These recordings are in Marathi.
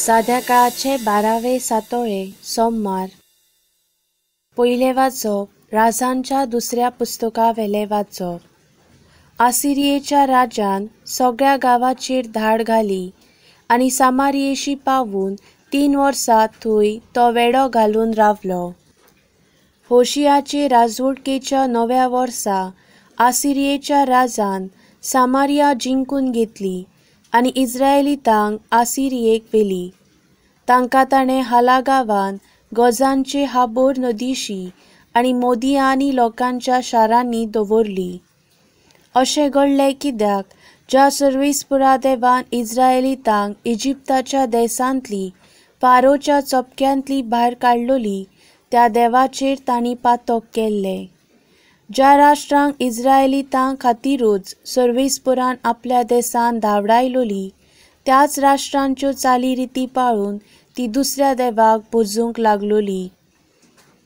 साध्या काळाचे बारावे सातोळे सोमवार पहिले वाचप राजांच्या दुसऱ्या पुस्तकावेले वाचप आसिरियेच्या राजान सगळ्या गावाचेर धाड घाली आनी सामारियेशी पावून तीन वर्सां थंय तो वेडो घालून रावलो होशियाचे राजवटकेच्या नव्या वर्सा आसिरियेच्या राजान सामारिया जिंकून घेतली आणि इस्रायली तांग आसिरियेक वेली तांकां ताणें हाला गांवांत गोजांचे हाबोर नदीशी आणि मोदी आनी लोकांच्या शारांनी दवरली अशें घडलें कित्याक ज्या पुरा देवान तांग इजिप्ताच्या देसांतली पारोच्या चपक्यांतली भायर काडलोली त्या देवाचेर तांणी पातोक केल्लें ज्या राष्ट्रांक तां खातीरूच सर्वेस्पुरान आपल्या देसान धावडायलोली त्याच राष्ट्रांच्यो चाली रिती पाळून ती दुसऱ्या देवाक पुजूंक लागलोली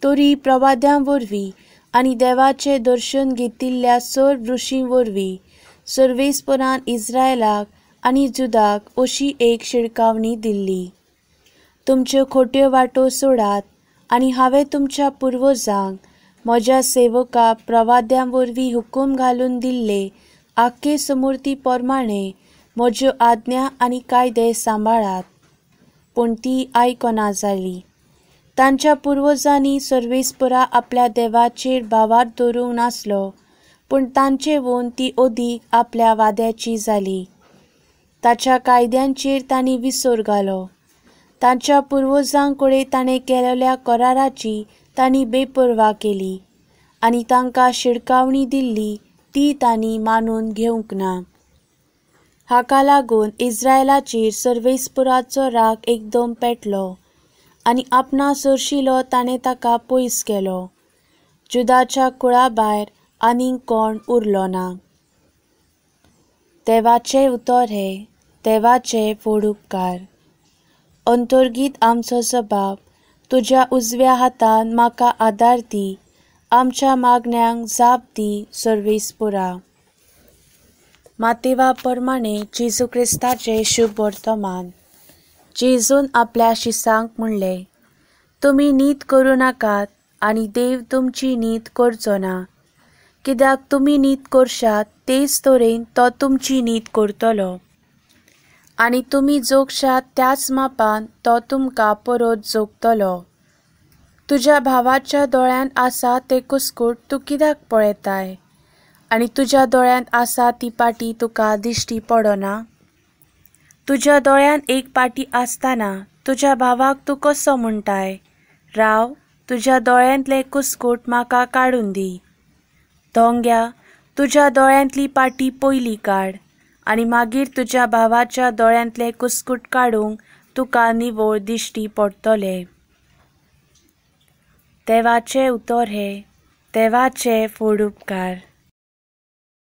तरी प्रवाद्यां वरवीं आनी देवाचें दर्शन घेतिल्ल्या सर ऋषीं वरवीं सर्वेस्पुरान इज्रायलाक आनी जुदाक अशी एक शिडकावणी दिल्ली तुमच्यो खोट्यो वाटो सोडात आनी हांवें तुमच्या पुर्वजांक म्हज्या सेवका प्रवाद्यांवरवीं हुकूम घालून दिल्ले आखे समूर्ती प्रमाणे म्हज्यो आज्ञा आणि कायदे सांभाळात पण ती आयकना जाली तांच्या पूर्वजांनी सर्वेस्परा आपल्या देवाचेर भावार दवरूंक नासलो तांचे वोन ती ओदीक आपल्या वाद्याची जाली ताच्या कायद्यांचेर तांणी विसर घालो तांच्या पूर्वजांकडे ताणे केलेल्या कराराची तांणी बेपर्वा केली आणि तांका शिडकावणी दिल्ली ती तांणी मानून घेवंक ना हाका लागून इस्रायलाचेर सर्वेस्पुराचो राग एकदम पेटलो आणि आपणा सोरशिलो ताणें ताका पयस केलो जुदाच्या कुळा भायर आनीक कोण उरलो ना देवाचें उतर हे देवाचे उपकार अंतर्गीत आमचो जबाब तुज्या उजव्या हातान म्हाका आदार दी आमच्या मागण्यांक जाप दी सर्वीस पुरा मातेवा प्रमाणे जेजू क्रिस्ताचे शुभ वर्तमान जेजून आपल्या शिसांक म्हणले तुमी नीत करूं नाकात आनी देव तुमची नीत करचो ना कित्याक तुमी नीत करशात तेच तरेन तो तुमची नीत करतलो आणि तुम्ही जोगशात त्याच मापान तो तुमकां परत जोगतलो तुझ्या भावाच्या दोळ्यांत आसा ते कुस्कूट तूं कित्याक पळयताय आणि तुज्या दोळ्यांत आसा ती पाटी तुका दिश्टी पडना तुज्या दोळ्यांत एक पाटी आसतना तुज्या भावाक तूं कसो म्हणटाय राव तुज्या दोळ्यांतले कुस्कूट म्हाका काडून दी दोंग्या तुज्या दोळ्यांतली पाटी पयली काड आणि मागीर तुज्या भावाच्या दोळ्यांतले कुस्कूट काडूंक तुका निवळ दिश्टी पडटले देवाचे उतर हे देवाचे फोड उपकार